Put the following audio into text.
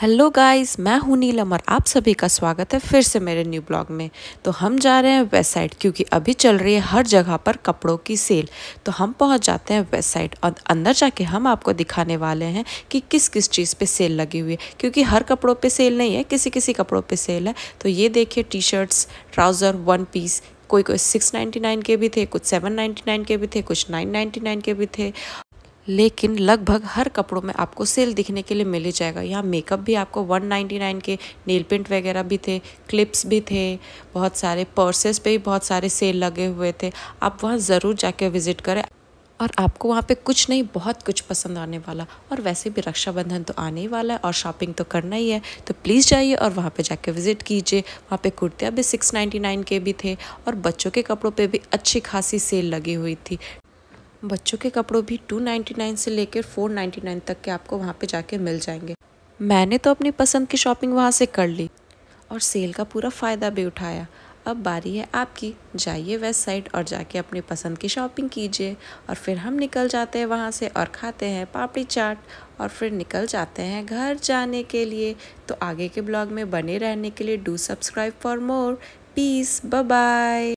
hello guys मैं हूं नीलम और आप सभी का स्वागत है फिर से मेरे न्यू ब्लॉग में तो हम जा रहे हैं वेस्ट साइड क्योंकि अभी चल रही है हर जगह पर कपड़ों की सेल तो हम पहुंच जाते हैं वेस्ट साइड और अंदर जाके हम आपको दिखाने वाले हैं कि किस किस चीज़ पे सेल लगी हुई है क्योंकि हर कपड़ों पे सेल नहीं है किसी किसी कपड़ों पर सेल है तो ये देखिए T shirts trouser one piece कोई कोई सिक्स नाइन्टी नाइन के भी थे कुछ सेवन नाइन्टी नाइन के भी थे कुछ नाइन नाइन्टी नाइन के भी थे लेकिन लगभग हर कपड़ों में आपको सेल दिखने के लिए मिल ही जाएगा यहाँ मेकअप भी आपको 199 के नेल पेंट वगैरह भी थे क्लिप्स भी थे बहुत सारे पर्सेस पे भी बहुत सारे सेल लगे हुए थे आप वहाँ ज़रूर जाके विज़िट करें और आपको वहाँ पे कुछ नहीं बहुत कुछ पसंद आने वाला और वैसे भी रक्षाबंधन तो आने ही वाला है और शॉपिंग तो करना ही है तो प्लीज़ जाइए और वहाँ पे जाके विज़िट कीजिए वहाँ पे कुर्तियाँ भी सिक्स नाइन्टी नाइन के भी थे और बच्चों के कपड़ों पे भी अच्छी खासी सेल लगी हुई थी बच्चों के कपड़ों भी 299 से लेकर 499 तक के आपको वहाँ पे जाके मिल जाएंगे मैंने तो अपनी पसंद की शॉपिंग वहाँ से कर ली और सेल का पूरा फ़ायदा भी उठाया अब बारी है आपकी जाइए वेस्ट साइड और जाके अपनी पसंद की शॉपिंग कीजिए और फिर हम निकल जाते हैं वहाँ से और खाते हैं पापड़ी चाट और फिर निकल जाते हैं घर जाने के लिए तो आगे के ब्लॉग में बने रहने के लिए do subscribe for more peace bye